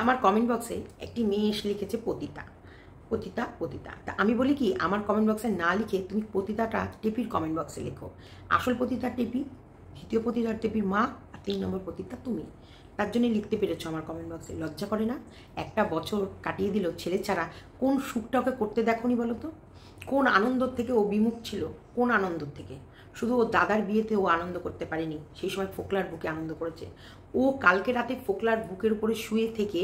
আমার কমেন্ট বক্সে একটি মেয়ে এসে লিখেছে পতিতা পতিতা পতিতা তা আমি বলি কি আমার কমেন্ট বক্সে না লিখে তুমি পতিতাটা টেপির কমেন্ট বক্সে লেখো আসল পতিতা টেপি দ্বিতীয় পতিতার টেপির মা আর তিন নম্বর পতিতা তুমি তার জন্যই লিখতে পেরেছো আমার কমেন্ট বক্সে লজ্জা করে না একটা বছর কাটিয়ে দিল ছেলে ছাড়া কোন সুখটা ওকে করতে দেখনি বলো তো কোন আনন্দ থেকে ও বিমুখ ছিল কোন আনন্দ থেকে শুধু ও দাদার বিয়েতে ও আনন্দ করতে পারেনি সেই সময় ফোকলার বুকে আনন্দ করেছে ও কালকে রাতে ফোকলার বুকের উপরে শুয়ে থেকে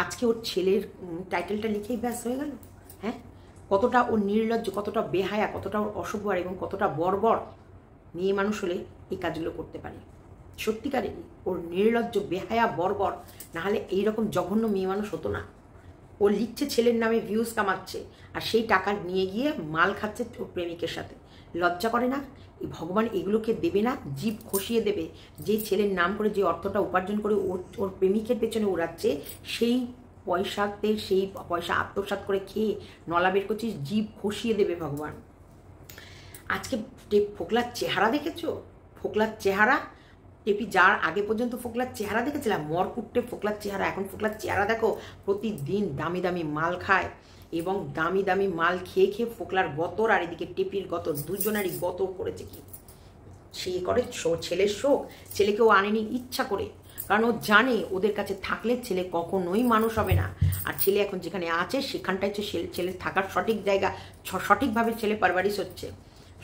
আজকে ওর ছেলের টাইটেলটা লিখেই ব্যাস হয়ে গেল হ্যাঁ কতটা ওর নির্লজ্জ কতটা বেহায়া কতটা ওর অসভ্য আর এবং কতটা বর্বর মেয়ে মানুষ হলে এই কাজগুলো করতে পারে সত্যিকারে ওর নির্লজ্জ বেহায়া বর্বর নাহলে এইরকম জঘন্য মেয়ে মানুষ হতো না ও লিখছে ছেলের নামে ভিউজ কামাচ্ছে আর সেই টাকা নিয়ে গিয়ে মাল খাচ্ছে ওর প্রেমিকের সাথে লজ্জা করে না ভগবান এগুলোকে দেবে না জীব খসিয়ে দেবে যে ছেলের নাম করে যে অর্থটা উপার্জন করে ওর ওর প্রেমিকের পেছনে উড়াচ্ছে সেই পয়সাতে সেই পয়সা আত্মসাত করে খেয়ে নলা বের করছিস জীব খসিয়ে দেবে ভগবান আজকে ফোকলার চেহারা দেখেছো ফোকলার চেহারা টেপি যার আগে পর্যন্ত ফোকলার চেহারা দেখেছিলাম মরকুট্টে ফোকলার চেহারা এখন ফোকলার চেহারা দেখো প্রতিদিন দামি দামি মাল খায় এবং দামি দামি মাল খেয়ে খেয়ে ফোকলার গতর আর এদিকে টিপির গতর দুজনারই গতর করেছে কি সে করে ছেলের শোক ছেলেকেও আনেনি ইচ্ছা করে কারণ ও জানে ওদের কাছে থাকলে ছেলে কখনোই মানুষ হবে না আর ছেলে এখন যেখানে আছে সেখানটাই হচ্ছে ছেলে থাকার সঠিক জায়গা সঠিকভাবে ছেলে পারভারিশ হচ্ছে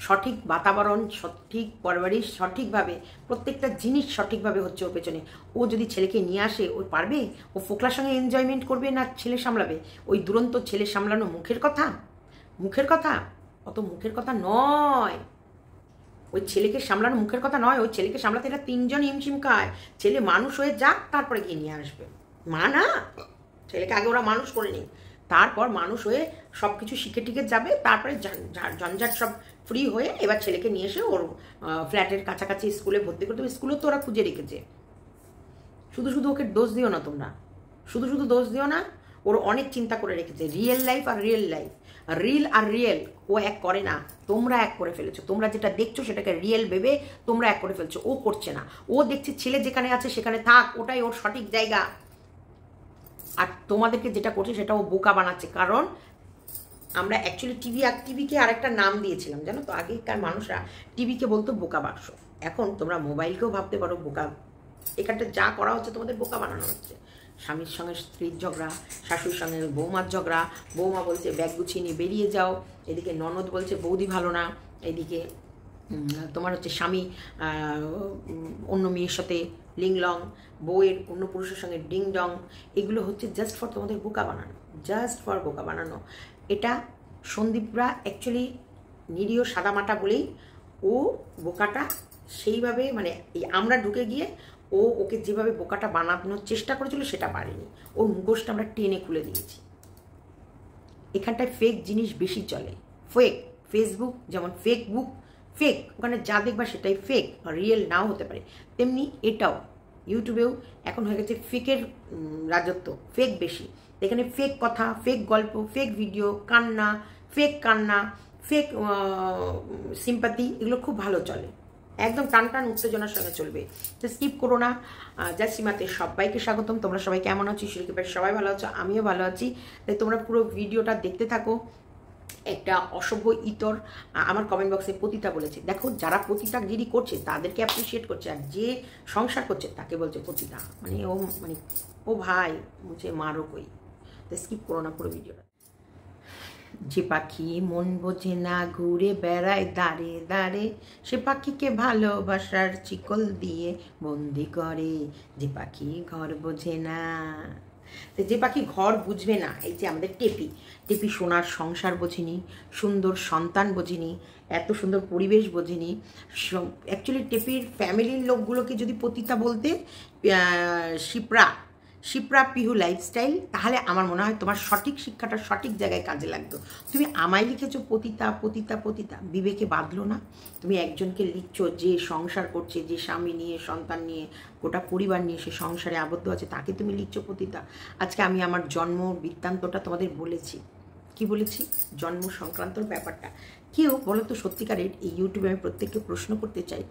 সঠিক বাতাবরণ সঠিক পরিবারিশ সঠিকভাবে প্রত্যেকটা জিনিস সঠিকভাবে হচ্ছে ওর পেছনে ও যদি ছেলেকে নিয়ে আসে ও পারবে ও ফোকলার সঙ্গে এনজয়মেন্ট করবে না ছেলে সামলাবে ওই দুরন্ত ছেলে সামলানো মুখের কথা মুখের কথা অত মুখের কথা নয় ওই ছেলেকে সামলানো মুখের কথা নয় ওই ছেলেকে সামলাতে এটা তিনজন হিমশিম খায় ছেলে মানুষ হয়ে যাক তারপরে গিয়ে নিয়ে আসবে মা না ছেলেকে আগে ওরা মানুষ করে তারপর মানুষ হয়ে সব কিছু শিখে টিকে যাবে তারপরে ঝঞ্ঝাট সব ফ্রি হয়ে এবার ছেলেকে নিয়ে এসে ওর ফ্ল্যাটের কাছাকাছি স্কুলে ভর্তি করতে স্কুলও তো ওরা খুঁজে রেখেছে শুধু শুধু ওকে ডোজ দিও না তোমরা শুধু শুধু দোষ দিও না ওর অনেক চিন্তা করে রেখেছে রিয়েল লাইফ আর রিয়েল লাইফ রিল আর রিয়েল ও এক করে না তোমরা এক করে ফেলেছো তোমরা যেটা দেখছো সেটাকে রিয়েল ভেবে তোমরা এক করে ফেলছো ও করছে না ও দেখছে ছেলে যেখানে আছে সেখানে থাক ওটাই ওর সঠিক জায়গা আর তোমাদেরকে যেটা করছে সেটা ও বোকা বানাচ্ছে কারণ আমরা অ্যাকচুয়ালি টিভি টিভিকে আরেকটা নাম দিয়েছিলাম জানো তো আগেকার মানুষরা টিভিকে বলতো বোকা বাক্স এখন তোমরা মোবাইলকেও ভাবতে পারো বোকা এখানটা যা করা হচ্ছে তোমাদের বোকা বানানো হচ্ছে স্বামীর সঙ্গে স্ত্রীর ঝগড়া শাশুর সঙ্গে বৌমার ঝগড়া বৌমা বলছে ব্যাগ গুছিয়ে নিয়ে বেরিয়ে যাও এদিকে ননদ বলছে বৌদি ভালো না এদিকে তোমার হচ্ছে স্বামী অন্য মেয়ের সাথে লিংলং বউয়ের অন্য পুরুষের সঙ্গে ডিং ডং এগুলো হচ্ছে জাস্ট ফর তোমাদের বোকা বানানো জাস্ট ফর বোকা বানানো এটা সন্দীপরা অ্যাকচুয়ালি নিরীহ সাদামাটা বলেই ও বোকাটা সেইভাবে মানে এই আমরা ঢুকে গিয়ে ও ওকে যেভাবে বোকাটা বানানোর চেষ্টা করেছিল সেটা পারেনি ওর মুখোশটা আমরা টেনে খুলে দিয়েছি এখানটায় ফেক জিনিস বেশি চলে ফেক ফেসবুক যেমন ফেক বুক ফেক ওখানে যা দেখবা সেটাই ফেক রিয়েল নাও হতে পারে তেমনি এটাও ইউটিউবেও এখন হয়ে গেছে ফেকের রাজত্ব ফেক বেশি এখানে ফেক কথা ফেক গল্প ফেক ভিডিও কান্না ফেক কান্না ফেক সিম্পাতি এগুলো খুব ভালো চলে একদম টান টান উত্তেজনার সঙ্গে চলবে তো স্কিপ করো না যা সীমাতে সবাইকে স্বাগতম তোমরা সবাই কেমন আছো শিল্পের সবাই ভালো আছো আমিও ভালো আছি তাই তোমরা পুরো ভিডিওটা দেখতে থাকো একটা অসভ্য ইতর আমার কমেন্ট বক্সে পতিতা বলেছে দেখো যারা পতিতাগিরি করছে তাদেরকে অ্যাপ্রিসিয়েট করছে আর যে সংসার করছে তাকে বলছে পতিতা মানে ও মানে ও ভাই মুছে মারো কই স্কিপ করো না পুরো ভিডিওটা যে পাখি মন বোঝে না ঘুরে বেড়ায় দাঁড়ে দাঁড়ে সে পাখিকে ভালোবাসার চিকল দিয়ে বন্দি করে যে পাখি ঘর বোঝে না তো যে পাখি ঘর বুঝবে না এই যে আমাদের টেপি টেপি সোনার সংসার বোঝেনি সুন্দর সন্তান বোঝেনি এত সুন্দর পরিবেশ বোঝেনি অ্যাকচুয়ালি টেপির ফ্যামিলির লোকগুলোকে যদি পতিতা বলতে শিপ্রা শিপ্রা পিহু লাইফস্টাইল তাহলে আমার মনে হয় তোমার সঠিক শিক্ষাটা সঠিক জায়গায় কাজে লাগতো তুমি আমায় লিখেছো পতিতা পতিতা পতিতা বিবেকে বাঁধলো না তুমি একজনকে লিখছো যে সংসার করছে যে স্বামী নিয়ে সন্তান নিয়ে গোটা পরিবার নিয়ে সে সংসারে আবদ্ধ আছে তাকে তুমি লিখছো পতিতা আজকে আমি আমার জন্ম বৃত্তান্তটা তোমাদের বলেছি কি বলেছি জন্ম সংক্রান্তর ব্যাপারটা কেউ বলতো সত্যিকারের এই ইউটিউবে আমি প্রত্যেককে প্রশ্ন করতে চাই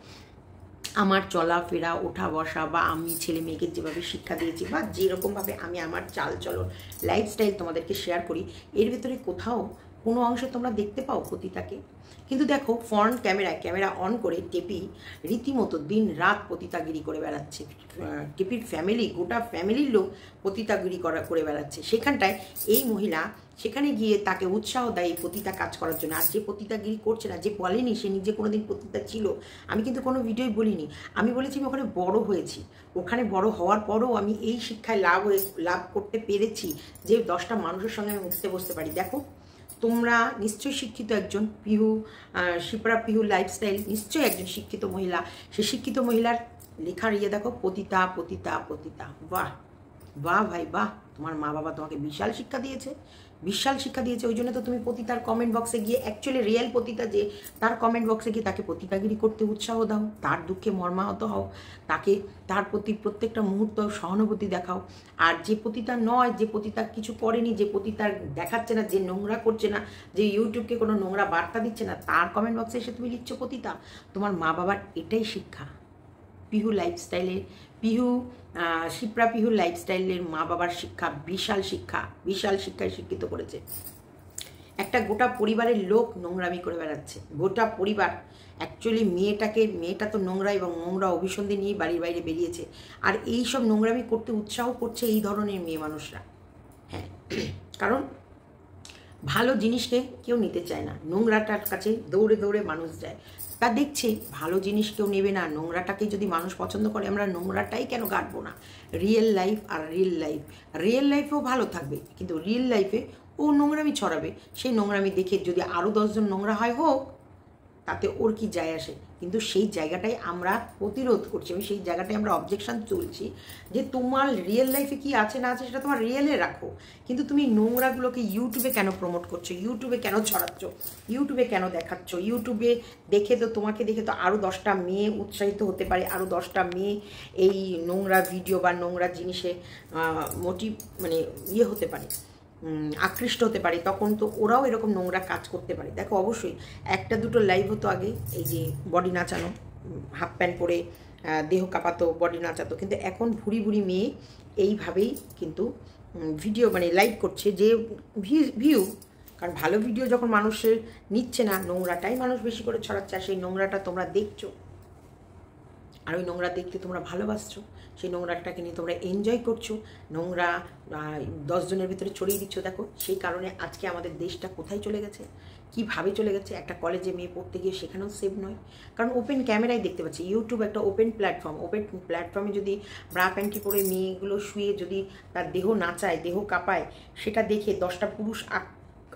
আমার চলাফেরা ওঠা বসা বা আমি ছেলে মেয়েকে যেভাবে শিক্ষা দিয়েছি বা যেরকমভাবে আমি আমার চাল চলন লাইফস্টাইল তোমাদেরকে শেয়ার করি এর ভেতরে কোথাও কোনো অংশে তোমরা দেখতে পাও পতিতাকে কিন্তু দেখো ফ্রন্ট ক্যামেরায় ক্যামেরা অন করে টেপি রীতিমতো দিন রাত পতিতাগিরি করে বেড়াচ্ছে টেপির ফ্যামিলি গোটা ফ্যামিলির লোক পতিতাগিরি করা করে বেড়াচ্ছে সেখানটায় এই মহিলা সেখানে গিয়ে তাকে উৎসাহ দেয় এই পতিতা কাজ করার জন্য আর যে পতিতাগিরি করছে না যে বলেনি সে নিজে কোনো দিন পতিতা ছিল আমি কিন্তু কোনো ভিডিওই বলিনি আমি বলেছি আমি ওখানে বড়ো হয়েছি ওখানে বড় হওয়ার পরও আমি এই শিক্ষায় লাভ হয়ে লাভ করতে পেরেছি যে দশটা মানুষের সঙ্গে আমি উঠতে বসতে পারি দেখো তোমরা নিশ্চয়ই শিক্ষিত একজন পিহু শিপরা পিহু লাইফস্টাইল নিশ্চয়ই একজন শিক্ষিত মহিলা সে শিক্ষিত মহিলার লেখার ইয়ে দেখো পতিতা পতিতা পতিতা বাহ বাহ ভাই বাহ তোমার মা বাবা তোমাকে বিশাল শিক্ষা দিয়েছে বিশাল শিক্ষা দিয়েছে ওই জন্য তো তুমি পতিতার কমেন্ট বক্সে গিয়ে অ্যাকচুয়ালি রিয়েল পতিতা যে তার কমেন্ট বক্সে গিয়ে তাকে পতিতাগিরি করতে উৎসাহ দাও তার দুঃখে মর্মাহত হও তাকে তার প্রতি প্রত্যেকটা মুহূর্ত সহানুভূতি দেখাও আর যে পতিতা নয় যে পতিতা কিছু করেনি যে পতিতার দেখাচ্ছে না যে নোংরা করছে না যে ইউটিউবকে কোনো নোংরা বার্তা দিচ্ছে না তার কমেন্ট বক্সে এসে তুমি লিখছো পতিতা তোমার মা বাবার এটাই শিক্ষা পিহু লাইফস্টাইলে পিহু শিপ্রা পিহুর লাইফস্টাইলের মা বাবার শিক্ষা বিশাল শিক্ষা বিশাল শিক্ষায় শিক্ষিত করেছে একটা গোটা পরিবারের লোক নোংরামি করে বেড়াচ্ছে গোটা পরিবার অ্যাকচুয়ালি মেয়েটাকে মেয়েটা তো নোংরা এবং নোংরা অভিসন্ধি নিয়ে বাড়ির বাইরে বেরিয়েছে আর এই সব নোংরামি করতে উৎসাহ করছে এই ধরনের মেয়ে মানুষরা হ্যাঁ কারণ ভালো জিনিসকে কেউ নিতে চায় না নোংরাটার কাছে দৌড়ে দৌড়ে মানুষ যায় তা দেখছি ভালো জিনিস কেউ নেবে না নোংরাটাকেই যদি মানুষ পছন্দ করে আমরা নোংরাটাই কেন কাটবো না রিয়েল লাইফ আর রিয়েল লাইফ রিয়েল লাইফেও ভালো থাকবে কিন্তু রিয়েল লাইফে ও নোংরামি ছড়াবে সেই নোংরামি দেখে যদি আরও দশজন নোংরা হয় হোক তাতে ওর কি যায় আসে কিন্তু সেই জায়গাটাই আমরা প্রতিরোধ করছি আমি সেই জায়গাটায় আমরা অবজেকশান তুলছি যে তোমার রিয়েল লাইফে কি আছে না আছে সেটা তোমার রিয়েলে রাখো কিন্তু তুমি নোংরাগুলোকে ইউটিউবে কেন প্রমোট করছো ইউটিউবে কেন ছড়াচ্ছ ইউটিউবে কেন দেখাচ্ছ ইউটিউবে দেখে তো তোমাকে দেখে তো আরও দশটা মেয়ে উৎসাহিত হতে পারে আরও দশটা মেয়ে এই নোংরা ভিডিও বা নোংরা জিনিসে মোটিভ মানে ইয়ে হতে পারে আকৃষ্ট হতে পারে তখন তো ওরাও এরকম নোংরা কাজ করতে পারে দেখো অবশ্যই একটা দুটো লাইভ হতো আগে এই যে বডি নাচানো হাফ প্যান্ট পরে দেহ কাঁপাতো বডি নাচাতো কিন্তু এখন ভুড়ি ভুড়ি মেয়ে এইভাবেই কিন্তু ভিডিও মানে লাইভ করছে যে ভিউ কারণ ভালো ভিডিও যখন মানুষের নিচ্ছে না নোংরাটাই মানুষ বেশি করে ছড়াচ্ছে আর সেই নোংরাটা তোমরা দেখছো আর ওই নোংরা দেখতে তোমরা ভালোবাসছো সেই নোংরাটাকে নিয়ে তোমরা এনজয় করছো নোংরা দশজনের ভিতরে ছড়িয়ে দিচ্ছ দেখো সেই কারণে আজকে আমাদের দেশটা কোথায় চলে গেছে কীভাবে চলে গেছে একটা কলেজে মেয়ে পড়তে গিয়ে সেখানেও সেভ নয় কারণ ওপেন ক্যামেরায় দেখতে পাচ্ছি ইউটিউব একটা ওপেন প্ল্যাটফর্ম ওপেন প্ল্যাটফর্মে যদি ব্রা প্যান্টি পরে মেয়েগুলো শুয়ে যদি তার দেহ নাচায় দেহ কাঁপায় সেটা দেখে দশটা পুরুষ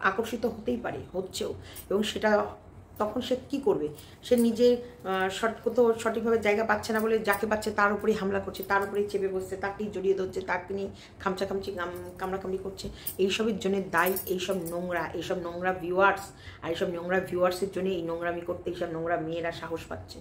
আকর্ষিত হতেই পারে হচ্ছেও এবং সেটা তখন সে কি করবে সে নিজে কোথাও সঠিকভাবে জায়গা পাচ্ছে না বলে যাকে পাচ্ছে তার উপরে হামলা করছে তার উপরে চেপে বসছে তাকেই জড়িয়ে ধরছে তাকে নিয়ে খামচা খামচাখামচি কামড়াকামড়ি করছে এইসবের জন্য দায়ী এইসব নোংরা এইসব নোংরা ভিউয়ার্স আর এইসব নোংরা ভিউয়ার্সের জন্য এই নোংরামি করতে এইসব নোংরা মেয়েরা সাহস পাচ্ছে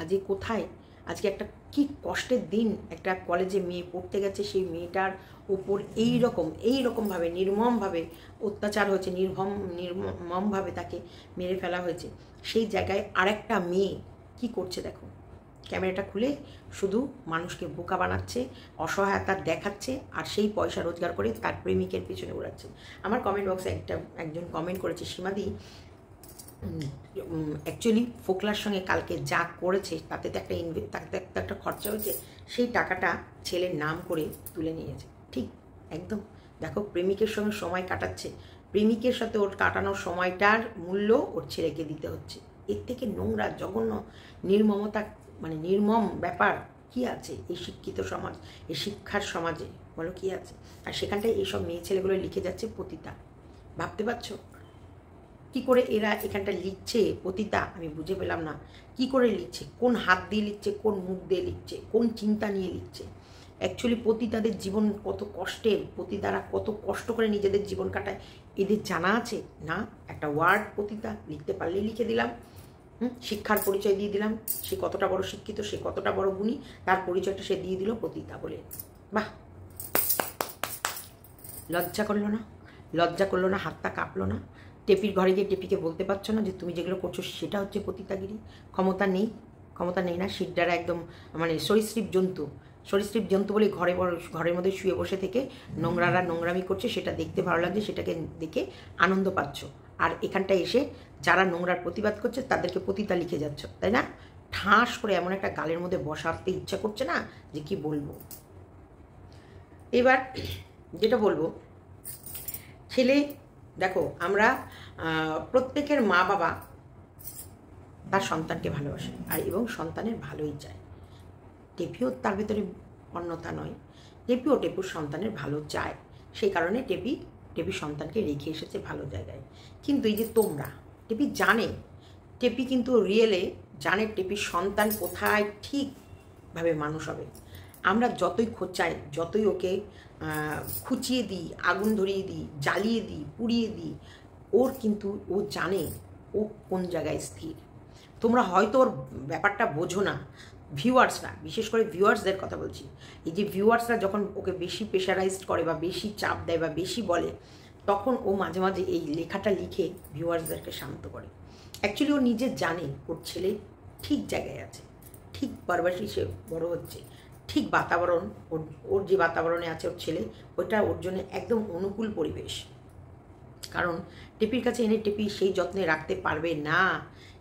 আজকে কোথায় আজকে একটা কি কষ্টের দিন একটা কলেজে মেয়ে পড়তে গেছে সেই মেয়েটার উপর এই রকম এই রকমভাবে নির্মমভাবে অত্যাচার হয়েছে নির্ভম নির্মমভাবে তাকে মেরে ফেলা হয়েছে সেই জায়গায় আরেকটা মেয়ে কি করছে দেখো ক্যামেরাটা খুলে শুধু মানুষকে বোকা বানাচ্ছে অসহায়তা দেখাচ্ছে আর সেই পয়সা রোজগার করে তার প্রেমিকের পিছনে উড়াচ্ছে আমার কমেন্ট বক্সে একটা একজন কমেন্ট করেছে সীমাদি অ্যাকচুয়ালি ফোকলার সঙ্গে কালকে যা করেছে তাতে তো একটা ইনভে তাতে একটা খরচা হয়েছে সেই টাকাটা ছেলের নাম করে তুলে নিয়েছে ঠিক একদম দেখো প্রেমিকের সঙ্গে সময় কাটাচ্ছে প্রেমিকের সাথে ওর কাটানোর সময়টার মূল্য ওর ছেলেকে দিতে হচ্ছে এর থেকে নোংরা জঘন্য নির্মমতা মানে নির্মম ব্যাপার কি আছে এই শিক্ষিত সমাজ এই শিক্ষার সমাজে বলো কি আছে আর সেখানটায় এইসব মেয়ে ছেলেগুলো লিখে যাচ্ছে পতিতা ভাবতে পারছো কি করে এরা এখানটা লিখছে পতিতা আমি বুঝে পেলাম না কি করে লিখছে কোন হাত দিয়ে লিখছে কোন মুখ দিয়ে লিখছে কোন চিন্তা নিয়ে লিখছে অ্যাকচুয়ালি পতি তাদের জীবন কত কষ্টের পতি তারা কত কষ্ট করে নিজেদের জীবন কাটায় এদের জানা আছে না একটা ওয়ার্ড পতিতা লিখতে পারলেই লিখে দিলাম শিক্ষার পরিচয় দিয়ে দিলাম সে কতটা বড় শিক্ষিত সে কতটা বড় গুণী তার পরিচয়টা সে দিয়ে দিল পতিতা বলে বাহ লজ্জা করলো না লজ্জা করলো না হাতটা কাঁপলো না টেপির ঘরে গিয়ে টেপিকে বলতে পারছো না যে তুমি যেগুলো করছো সেটা হচ্ছে পতিতাগিরি ক্ষমতা নেই ক্ষমতা নেই না শিরডারা একদম মানে সরীসৃপ জন্তু সরীসৃপ জন্তু বলে ঘরে ঘরের মধ্যে শুয়ে বসে থেকে নোংরারা নোংরামি করছে সেটা দেখতে ভালো লাগছে সেটাকে দেখে আনন্দ পাচ্ছ আর এখানটায় এসে যারা নোংরার প্রতিবাদ করছে তাদেরকে পতিতা লিখে যাচ্ছ তাই না ঠাঁস করে এমন একটা গালের মধ্যে বসাতে ইচ্ছা করছে না যে কি বলবো এবার যেটা বলবো ছেলে দেখো আমরা প্রত্যেকের মা বাবা তার সন্তানকে ভালোবাসে আর এবং সন্তানের ভালোই চায় টেপিও তার ভেতরে অন্যতা নয় টেপিও টেপুর সন্তানের ভালো চায় সেই কারণে টেপি টেপি সন্তানকে রেখে এসেছে ভালো জায়গায় কিন্তু এই যে তোমরা টেপি জানে টেপি কিন্তু রিয়েলে জানে টেপির সন্তান কোথায় ঠিকভাবে মানুষ হবে আমরা যতই খোঁচাই যতই ওকে খুঁচিয়ে দিই আগুন ধরিয়ে দিই জ্বালিয়ে দিই পুড়িয়ে দিই ওর কিন্তু ও জানে ও কোন জায়গায় স্থির তোমরা হয়তো ওর ব্যাপারটা বোঝো না ভিউয়ার্স না বিশেষ করে ভিউয়ার্সদের কথা বলছি এই যে ভিউয়ার্সরা যখন ওকে বেশি প্রেশারাইজড করে বা বেশি চাপ দেয় বা বেশি বলে তখন ও মাঝে মাঝে এই লেখাটা লিখে ভিউয়ার্সদেরকে শান্ত করে অ্যাকচুয়ালি ও নিজে জানে ওর ছেলে ঠিক জায়গায় আছে ঠিক বারবাসী সে বড় হচ্ছে ঠিক বাতাবরণ ওর ওর যে বাতাবরণে আছে ওর ছেলে ওটা ওর জন্য একদম অনুকূল পরিবেশ কারণ টেপির কাছে এনে টেপি সেই যত্নে রাখতে পারবে না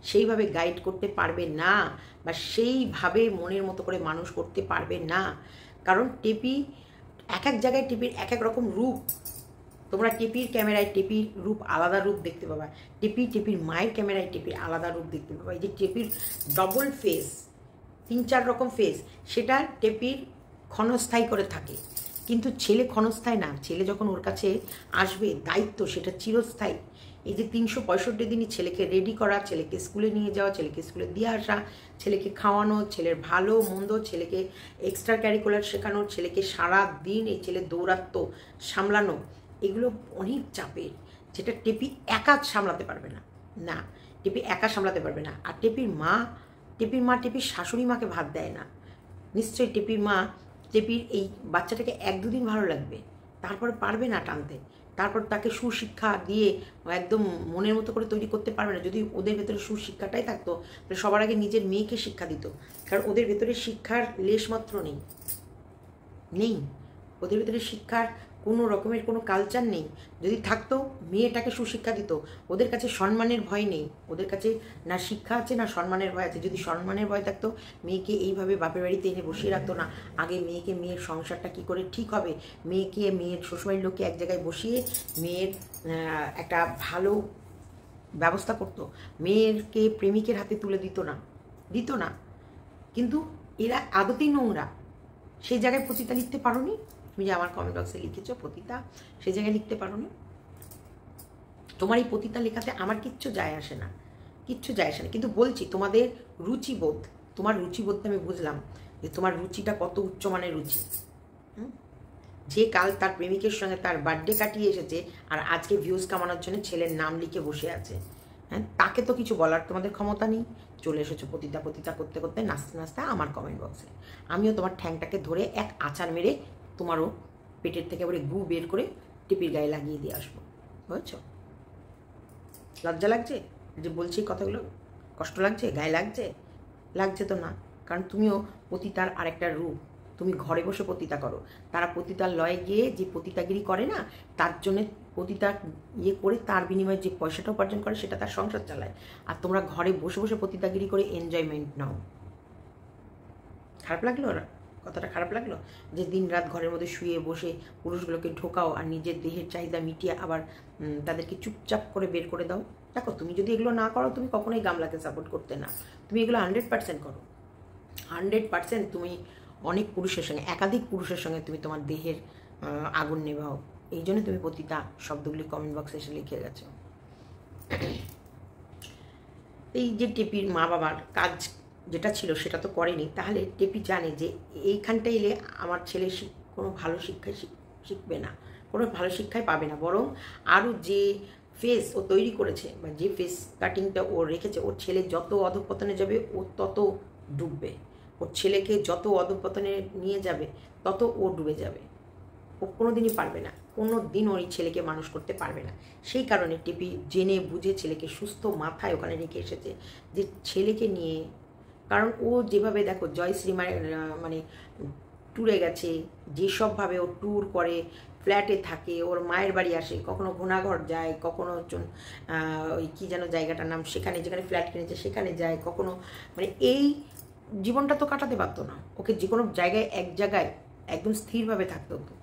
সেইভাবে গাইড করতে পারবে না বা সেইভাবে মনের মতো করে মানুষ করতে পারবে না কারণ টেপি এক এক জায়গায় টিপির এক এক রকম রূপ তোমরা টিপির ক্যামেরায় টিপির রূপ আলাদা রূপ দেখতে পাবা টিপি টিপির মায়ের ক্যামেরায় টিপির আলাদা রূপ দেখতে পাবা এই যে টিপির ডবল ফেস তিন চার রকম ফেস সেটা টেপির ক্ষণস্থায়ী করে থাকে কিন্তু ছেলে ক্ষণস্থায় না ছেলে যখন ওর কাছে আসবে দায়িত্ব সেটা চিরস্থায়ী এই যে তিনশো পঁয়ষট্টি দিনই ছেলেকে রেডি করা ছেলেকে স্কুলে নিয়ে যাওয়া ছেলেকে স্কুলে দিয়ে আসা ছেলেকে খাওয়ানো ছেলের ভালো মন্দ ছেলেকে এক্সট্রা ক্যারিকুলার শেখানো ছেলেকে সারা দিন এই ছেলে দৌরাত্ম সামলানো এগুলো অনেক চাপের যেটা টেপি একা সামলাতে পারবে না না টেপি একা সামলাতে পারবে না আর টেপির মা টেপির মা টেপির শাশুড়ি মাকে ভাত দেয় না নিশ্চয়ই টেপির মা টেপির এই বাচ্চাটাকে এক দুদিন ভালো লাগবে তারপরে পারবে না টানতে তারপর তাকে সুশিক্ষা দিয়ে একদম মনের মতো করে তৈরি করতে পারবে না যদি ওদের ভেতরে সুশিক্ষাটাই থাকতো তাহলে সবার আগে নিজের মেয়েকে শিক্ষা দিত কারণ ওদের ভেতরে শিক্ষার লেশমাত্র নেই নেই ওদের ভেতরে শিক্ষার কোনো রকমের কোনো কালচার নেই যদি থাকতো মেয়েটাকে সুশিক্ষা দিত ওদের কাছে সম্মানের ভয় নেই ওদের কাছে না শিক্ষা আছে না সম্মানের ভয় আছে যদি সম্মানের ভয় থাকতো মেয়েকে এইভাবে বাপের বাড়িতে এনে বসিয়ে রাখতো না আগে মেয়েকে মেয়ের সংসারটা কি করে ঠিক হবে মেয়েকে মেয়ের শ্বশুরবাড়ির লোককে এক জায়গায় বসিয়ে মেয়ের একটা ভালো ব্যবস্থা করতো মেয়েরকে প্রেমিকের হাতে তুলে দিত না দিত না কিন্তু এরা আদতেই নোংরা সেই জায়গায় পতিতা লিখতে নি তুমি যে আমার কমেন্ট বক্সে লিখেছো পতিতা সে জায়গায় লিখতে পারো না তোমার এই পতিতা লেখাতে আমার কিচ্ছু যায় আসে না কিচ্ছু যায় আসে না কিন্তু বলছি তোমাদের রুচিবোধ তোমার রুচিবোধটা আমি বুঝলাম যে তোমার রুচিটা কত উচ্চমানের রুচি যে কাল তার প্রেমিকের সঙ্গে তার বার্থডে কাটিয়ে এসেছে আর আজকে ভিউজ কামানোর জন্য ছেলের নাম লিখে বসে আছে হ্যাঁ তাকে তো কিছু বলার তোমাদের ক্ষমতা নেই চলে এসেছো পতিতা পতিতা করতে করতে নাচতে নাচতে আমার কমেন্ট বক্সে আমিও তোমার ঠ্যাংটাকে ধরে এক আচার মেরে তোমারও পেটের থেকে এবারে গু বের করে টিপির গায়ে লাগিয়ে দিয়ে আসবো বুঝছো লজ্জা লাগছে যে বলছি কথাগুলো কষ্ট লাগছে গায়ে লাগছে লাগছে তো না কারণ তুমিও পতিতার আরেকটা রূপ তুমি ঘরে বসে পতিতা করো তারা পতিতার লয়ে গিয়ে যে পতিতাগিরি করে না তার জন্য পতিতা ইয়ে করে তার বিনিময়ে যে পয়সাটা উপার্জন করে সেটা তার সংসার চালায় আর তোমরা ঘরে বসে বসে পতিতাগিরি করে এনজয়মেন্ট নাও খারাপ লাগলো ওরা কথাটা খারাপ লাগলো যে দিন রাত ঘরের মধ্যে শুয়ে বসে পুরুষগুলোকে ঢোকাও আর নিজের দেহের চাহিদা মিটিয়ে আবার তাদেরকে চুপচাপ করে বের করে দাও দেখো তুমি যদি এগুলো না করো তুমি কখনোই গামলাকে সাপোর্ট করতে না তুমি এগুলো হান্ড্রেড পার্সেন্ট করো হান্ড্রেড পার্সেন্ট তুমি অনেক পুরুষের সঙ্গে একাধিক পুরুষের সঙ্গে তুমি তোমার দেহের আগুন নেভাও এই জন্য তুমি প্রতিটা শব্দগুলি কমেন্ট বক্সে এসে লিখে গেছো এই যে টেপির মা বাবার কাজ যেটা ছিল সেটা তো করেনি তাহলে টেপি জানে যে এইখানটা এলে আমার ছেলে কোনো ভালো শিক্ষায় শিখবে না কোনো ভালো শিক্ষায় পাবে না বরং আরও যে ফেস ও তৈরি করেছে বা যে ফেস কাটিংটা ও রেখেছে ওর ছেলে যত অধপতনে যাবে ও তত ডুববে ওর ছেলেকে যত অধপতনে নিয়ে যাবে তত ও ডুবে যাবে ও কোনো দিনই পারবে না কোনো দিন ওই ছেলেকে মানুষ করতে পারবে না সেই কারণে টিপি জেনে বুঝে ছেলেকে সুস্থ মাথায় ওখানে রেখে এসেছে যে ছেলেকে নিয়ে কারণ ও যেভাবে দেখো জয়শ্রী মানে ট্যুরে গেছে যেসবভাবে ও ট্যুর করে ফ্ল্যাটে থাকে ওর মায়ের বাড়ি আসে কখনো ঘোনাঘর যায় কখনো হচ্ছুন ওই কী যেন জায়গাটার নাম সেখানে যেখানে ফ্ল্যাট কিনেছে সেখানে যায় কখনো মানে এই জীবনটা তো কাটাতে পারতো না ওকে যে কোনো জায়গায় এক জায়গায় একদম স্থিরভাবে থাকতে হতো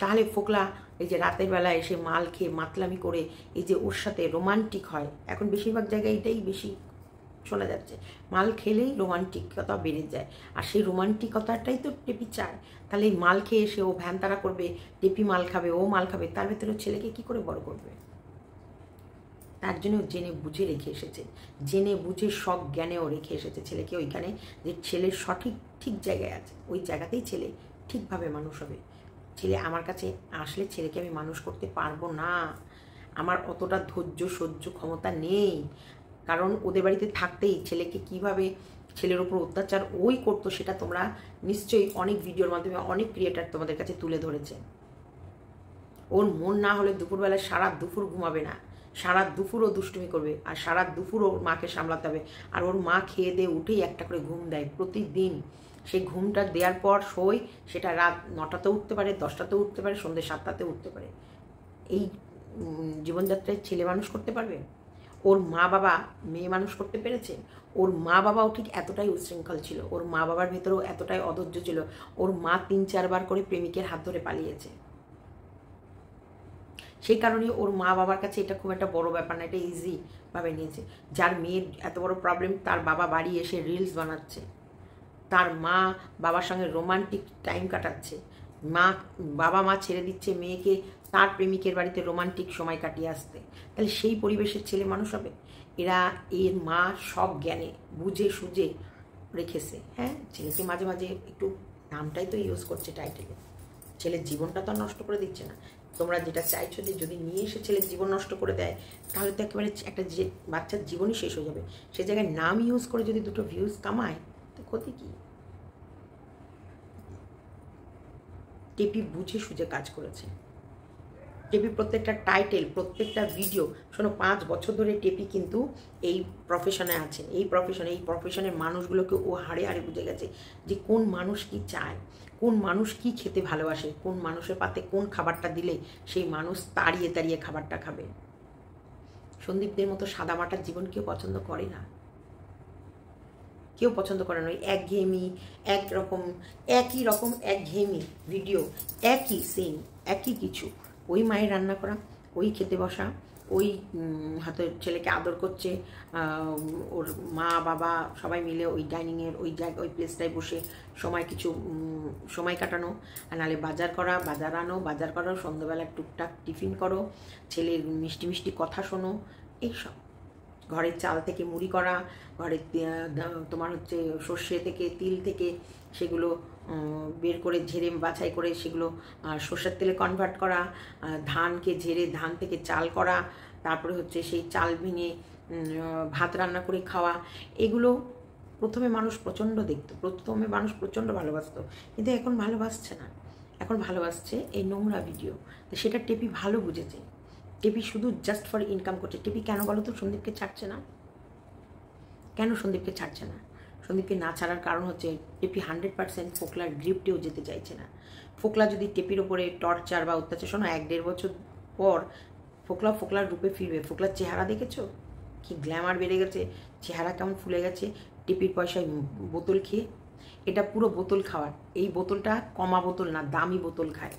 তাহলে ফোকলা এই যে রাতের বেলা এসে মাল খেয়ে মাতলামি করে এই যে ওর সাথে রোমান্টিক হয় এখন বেশিরভাগ জায়গায় এটাই বেশি চলে যাচ্ছে মাল খেলেই রোমান্টিকতা বেড়ে যায় আর সেই রোমান্টিকতাটাই তো টেপি চায় তাহলে মাল খেয়ে সে ও ভ্যান তারা করবে টেপি মাল খাবে ও মাল খাবে তার ভেতরে ছেলেকে কি করে বড় করবে তার জন্য জেনে বুঝে রেখে এসেছে জেনে বুঝে সব জ্ঞানেও রেখে এসেছে ছেলেকে ওইখানে যে ছেলের সঠিক ঠিক জায়গায় আছে ওই জায়গাতেই ছেলে ঠিকভাবে মানুষ হবে ছেলে আমার কাছে আসলে ছেলেকে আমি মানুষ করতে পারবো না আমার অতটা ধৈর্য সহ্য ক্ষমতা নেই কারণ ওদের বাড়িতে থাকতেই ছেলেকে কিভাবে ছেলের ওপর অত্যাচার ওই করতো সেটা তোমরা নিশ্চয়ই অনেক ভিডিওর মাধ্যমে অনেক ক্রিয়েটার তোমাদের কাছে তুলে ধরেছে ওর মন না হলে দুপুরবেলায় সারা দুপুর ঘুমাবে না সারা দুপুরও দুষ্টুমি করবে আর সারা দুপুর ওর মাকে সামলাতে হবে আর ওর মা খেয়ে দিয়ে উঠেই একটা করে ঘুম দেয় প্রতিদিন সেই ঘুমটা দেওয়ার পর সই সেটা রাত নটাতেও উঠতে পারে দশটাতেও উঠতে পারে সন্ধ্যে সাতটাতেও উঠতে পারে এই জীবনযাত্রায় ছেলে মানুষ করতে পারবে ওর মা বাবা মেয়ে মানুষ করতে পেরেছে ওর মা বাবাও ঠিক এতটাই উচ্ছৃঙ্খল ছিল ওর মা বাবার ভেতরেও এতটাই অধৈর্য ছিল ওর মা তিন চারবার করে প্রেমিকের হাত ধরে পালিয়েছে সেই কারণে ওর মা বাবার কাছে এটা খুব একটা বড় ব্যাপার না এটা ইজিভাবে নিয়েছে যার মেয়ের এত বড় প্রবলেম তার বাবা বাড়ি এসে রিলস বানাচ্ছে তার মা বাবার সঙ্গে রোমান্টিক টাইম কাটাচ্ছে মা বাবা মা ছেড়ে দিচ্ছে মেয়েকে তার প্রেমিকের বাড়িতে রোমান্টিক সময় কাটিয়ে আসতে তাহলে সেই পরিবেশের ছেলে মানুষ হবে এরা এর মা সব জ্ঞানে বুঝে সুঝে রেখেছে হ্যাঁ ছেলেকে মাঝে মাঝে একটু নামটাই তো ইউজ করছে টাইটেলে ছেলের জীবনটা তো নষ্ট করে দিচ্ছে না তোমরা যেটা চাইছো যে যদি নিয়ে এসে ছেলের জীবন নষ্ট করে দেয় তাহলে তো একেবারে একটা যে বাচ্চার জীবনই শেষ হয়ে যাবে সে জায়গায় নাম ইউজ করে যদি দুটো ভিউজ কামায় তো ক্ষতি কী টিপি বুঝে সুঝে কাজ করেছে টেপি প্রত্যেকটা টাইটেল প্রত্যেকটা ভিডিও শোনো পাঁচ বছর ধরে টেপি কিন্তু এই প্রফেশনে আছে এই প্রফেশনে এই প্রফেশনের মানুষগুলোকে ও হাড়ে হাড়ে বুঝে গেছে যে কোন মানুষ কি চায় কোন মানুষ কি খেতে ভালোবাসে কোন মানুষের পাতে কোন খাবারটা দিলে সেই মানুষ তাড়িয়ে তাড়িয়ে খাবারটা খাবে সন্দীপদের মতো সাদামাটার জীবন কেউ পছন্দ করে না কেউ পছন্দ করে না ওই একঘেয়েমি একরকম একই রকম একঘেয়েমি ভিডিও একই সেম একই কিছু ওই মায়ের রান্না করা ওই খেতে বসা ওই হয়তো ছেলেকে আদর করছে ওর মা বাবা সবাই মিলে ওই ডাইনিংয়ের ওই জায়গা ওই প্লেসটায় বসে সময় কিছু সময় কাটানো আর নাহলে বাজার করা বাজার আনো বাজার করো সন্ধ্যেবেলা টুকটাক টিফিন করো ছেলের মিষ্টি মিষ্টি কথা শোনো এইসব ঘরের চাল থেকে মুড়ি করা ঘরের তোমার হচ্ছে সর্ষে থেকে তিল থেকে সেগুলো বের করে ঝেড়ে বাছাই করে সেগুলো সর্ষের তেলে কনভার্ট করা ধানকে ঝেড়ে ধান থেকে চাল করা তারপরে হচ্ছে সেই চাল ভেঙে ভাত রান্না করে খাওয়া এগুলো প্রথমে মানুষ প্রচণ্ড দেখতো প্রথমে মানুষ প্রচণ্ড ভালোবাসত কিন্তু এখন ভালোবাসছে না এখন ভালোবাসছে এই নোংরা ভিডিও তো সেটা টেপি ভালো বুঝেছে টেপি শুধু জাস্ট ফর ইনকাম করছে টেপি কেন বলো তো সন্দীপকে ছাড়ছে না কেন সন্দীপকে ছাড়ছে না সন্দীপকে না ছাড়ার কারণ হচ্ছে টেপি হান্ড্রেড পার্সেন্ট ফোকলার গ্রিপটিও যেতে চাইছে না ফোকলা যদি টেপির ওপরে টর্চার বা অত্যাচার শোনো এক দেড় বছর পর ফোকলা ফোকলার রূপে ফিরবে ফোকলার চেহারা দেখেছো কি গ্ল্যামার বেড়ে গেছে চেহারা কেমন ফুলে গেছে টেপির পয়সায় বোতল খেয়ে এটা পুরো বোতল খাওয়ার এই বোতলটা কমা বোতল না দামি বোতল খায়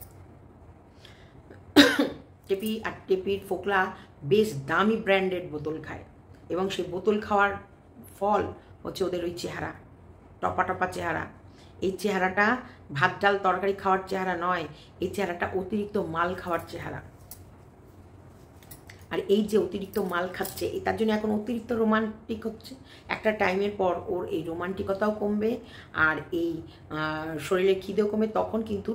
টেপি আর টেপির ফোকলা বেশ দামি ব্র্যান্ডেড বোতল খায় এবং সেই বোতল খাওয়ার ফল হচ্ছে ওদের ওই চেহারা টপা টপা চেহারা এই চেহারাটা ভাত ডাল তরকারি খাওয়ার চেহারা নয় এই চেহারাটা অতিরিক্ত মাল খাওয়ার চেহারা আর এই যে অতিরিক্ত মাল খাচ্ছে তার জন্য এখন অতিরিক্ত রোমান্টিক হচ্ছে একটা টাইমের পর ওর এই রোমান্টিকতাও কমবে আর এই শরীরে খিদেও কমবে তখন কিন্তু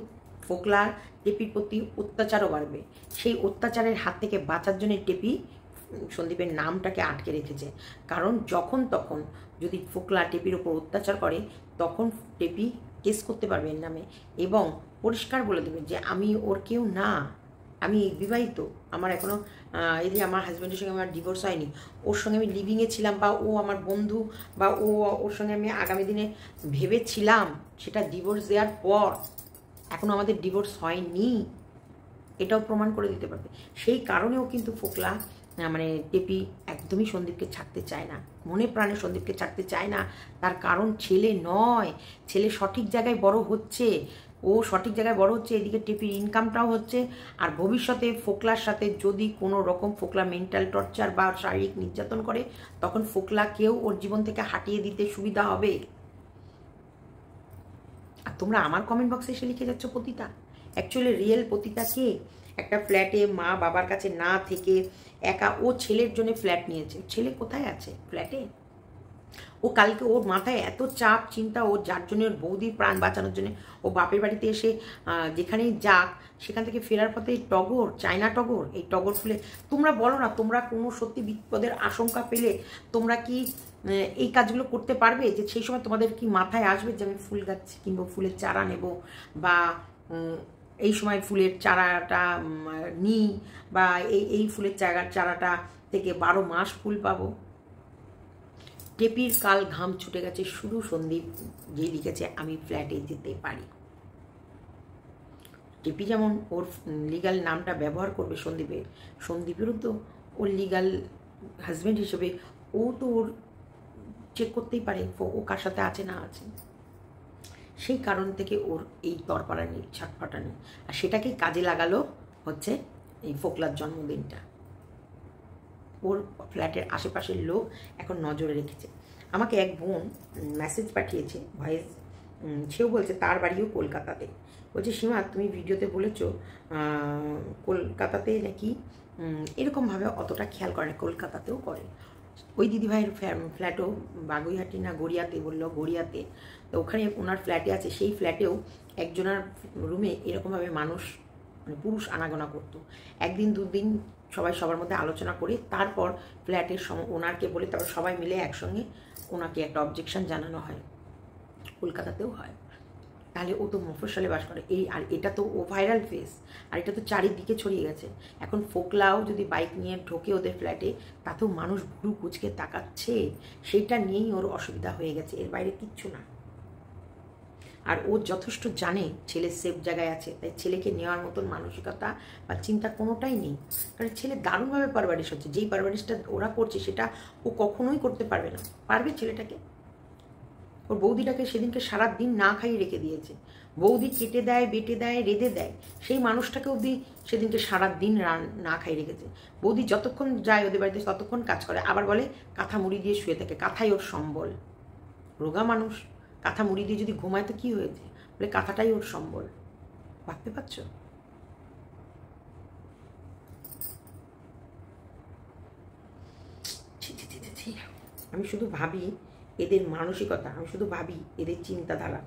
ফোকলার টেপির প্রতি অত্যাচারও বাড়বে সেই অত্যাচারের হাত থেকে বাঁচার জন্য টেপি সন্দীপের নামটাকে আটকে রেখেছে কারণ যখন তখন যদি ফোকলা টেপির ওপর অত্যাচার করে তখন টেপি কেস করতে পারবে এর নামে এবং পরিষ্কার বলে দেবেন যে আমি ওর কেউ না আমি বিবাহিত আমার এখনও এই যে আমার হাজব্যান্ডের সঙ্গে আমার ডিভোর্স হয়নি ওর সঙ্গে আমি লিভিংয়ে ছিলাম বা ও আমার বন্ধু বা ও ওর সঙ্গে আমি আগামী দিনে ভেবেছিলাম সেটা ডিভোর্স দেওয়ার পর এখনও আমাদের ডিভোর্স হয়নি এটাও প্রমাণ করে দিতে পারবে সেই কারণেও কিন্তু ফোকলা মানে টেপি একদমই সন্দীপকে ছাড়তে চায় না মনে প্রাণে সন্দীপকে ছাড়তে চায় না তার কারণ ছেলে নয় ছেলে সঠিক জায়গায় বড় হচ্ছে ও সঠিক জায়গায় বড় হচ্ছে এদিকে টেপির ইনকামটাও হচ্ছে আর ভবিষ্যতে ফোকলার সাথে যদি কোনো রকম ফোকলা মেন্টাল টর্চার বা শারীরিক নির্যাতন করে তখন ফোকলা কেউ ওর জীবন থেকে হাটিয়ে দিতে সুবিধা হবে আর তোমরা আমার কমেন্ট বক্সে এসে লিখে যাচ্ছ পতিতা অ্যাকচুয়ালি রিয়েল পতিতা কে একটা ফ্ল্যাটে মা বাবার কাছে না থেকে একা ও ছেলের জন্য ফ্ল্যাট নিয়েছে ছেলে কোথায় আছে ফ্ল্যাটে ও কালকে ওর মাথায় এত চাপ চিন্তা ও যার জন্য ওর বৌদির প্রাণ বাঁচানোর জন্য ও বাপের বাড়িতে এসে যেখানেই যাক সেখান থেকে ফেরার পথে এই টগর চায়না টগর এই টগর ফুলে তোমরা বলো না তোমরা কোনো সত্যি বিপদের আশঙ্কা পেলে তোমরা কি এই কাজগুলো করতে পারবে যে সেই সময় তোমাদের কি মাথায় আসবে যে আমি ফুল গাছ কিংবা ফুলের চারা নেব বা এই সময় ফুলের চারাটা নিই বা এই এই ফুলের চারার চারাটা থেকে বারো মাস ফুল পাবো টেপির কাল ঘাম ছুটে গেছে শুধু সন্দীপ যে লিখেছে আমি ফ্ল্যাটে যেতে পারি টেপি যেমন ওর লিগাল নামটা ব্যবহার করবে সন্দীপের সন্দীপেরও তো ওর লিগাল হাজব্যান্ড হিসেবে ও তো ওর চেক করতেই পারে ও কার সাথে আছে না আছে সেই কারণ থেকে ওর এই তরপাড়ানি নেই আর সেটাকে কাজে লাগালো হচ্ছে এই ফোকলার জন্মদিনটা ওর ফ্ল্যাটের আশেপাশের লোক এখন নজরে রেখেছে আমাকে এক বোন মেসেজ পাঠিয়েছে ভয়েস সেও বলছে তার বাড়িও কলকাতাতে বলছে সীমা তুমি ভিডিওতে বলেছ কলকাতাতে নাকি এরকমভাবে অতটা খেয়াল করে না কলকাতাতেও করে ওই দিদিভাইয়ের ফ্ল্যাটও বাগুইহাটি না গড়িয়াতে বললো গড়িয়াতে তো ওখানে ওনার ফ্ল্যাটে আছে সেই ফ্ল্যাটেও একজনার রুমে এরকমভাবে মানুষ মানে পুরুষ আনাগোনা করতো একদিন দুদিন সবাই সবার মধ্যে আলোচনা করে তারপর ফ্ল্যাটের সম ওনারকে বলে তারপর সবাই মিলে একসঙ্গে ওনাকে একটা অবজেকশন জানানো হয় কলকাতাতেও হয় তাহলে ও তো মফসলে বাস করে এই আর এটা তো ও ভাইরাল ফেস আর এটা তো চারিদিকে ছড়িয়ে গেছে এখন ফোকলাও যদি বাইক নিয়ে ঢোকে ওদের ফ্ল্যাটে তাতেও মানুষ ভুরু কুচকে তাকাচ্ছে সেইটা নিয়েই ওর অসুবিধা হয়ে গেছে এর বাইরে কিচ্ছু না আর ও যথেষ্ট জানে ছেলে সেফ জায়গায় আছে তাই ছেলেকে নেওয়ার মতন মানসিকতা বা চিন্তা কোনোটাই নেই কারণ ছেলে দারুণভাবে পারবারিশ হচ্ছে যেই পারবারিশটা ওরা করছে সেটা ও কখনোই করতে পারবে না পারবে ছেলেটাকে ওর বৌদিটাকে সেদিনকে সারা দিন না খাইয়ে রেখে দিয়েছে বৌদি কেটে দেয় বেটে দেয় রেঁধে দেয় সেই মানুষটাকে অবধি সেদিনকে সারা দিন না খাই রেখেছে বৌদি যতক্ষণ যায় ওদের বাড়িতে ততক্ষণ কাজ করে আবার বলে কাঁথা মুড়ি দিয়ে শুয়ে থাকে কাঁথাই ওর সম্বল রোগা মানুষ কাঁথা মুড়ি দিয়ে যদি ঘুমায় তো কী হয়েছে বলে কাঁথাটাই ওর সম্বল ভাবতে পারছো আমি শুধু ভাবি এদের মানসিকতা আমি শুধু ভাবি এদের চিন্তাধারা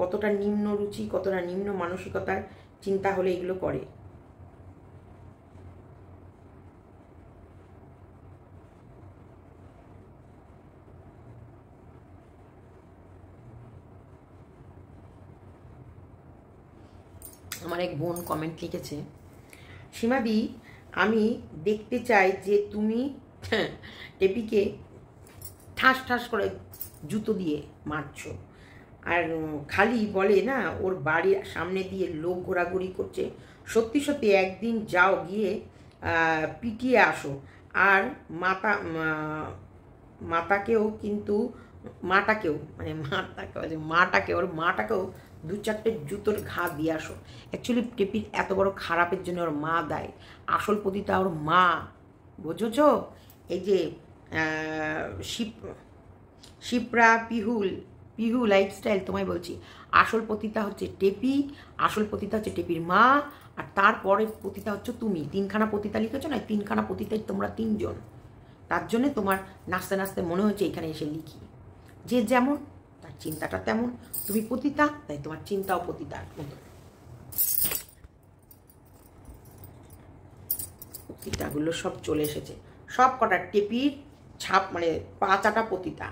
কতটা নিম্ন রুচি কতটা নিম্ন মানসিকতার চিন্তা হলে এগুলো করে আমার এক বোন কমেন্ট লিখেছে সীমাদি আমি দেখতে চাই যে তুমি হ্যাঁ, টেপিকে ঠাস ঠাস করে জুতো দিয়ে মারছ আর খালি বলে না ওর বাড়ির সামনে দিয়ে লোক ঘোরাঘুরি করছে সত্যি সত্যি একদিন যাও গিয়ে পিটিয়ে আসো আর মাতা মাতাকেও কিন্তু মাটাকেও মানে মাতাকে মাটাকে ওর মাটাকেও দু চারটে জুতোর ঘা দিয়ে আসো অ্যাকচুয়ালি টেপির এত বড় খারাপের জন্য ওর মা দেয় আসল পতিতা ওর মা বুঝেছ এই যে শিপ শিপ্রা পিহুল পিহু লাইফস্টাইল তোমায় বলছি আসল পতিতা হচ্ছে টেপি আসল পতিতা হচ্ছে টেপির মা আর তারপরে পতিতা হচ্ছে তুমি তিনখানা পতিতা লিখেছো না তিনখানা পতিতাই তোমরা তিনজন তার জন্যে তোমার নাচতে নাচতে মনে হচ্ছে এখানে এসে লিখি যে যেমন তার চিন্তাটা তেমন তুমি পতিতা তাই তোমার চিন্তাও পতিতার মতো পতিতাগুলো সব চলে এসেছে সব কটা টেপির ছাপ মানে পা চাটা পতিতা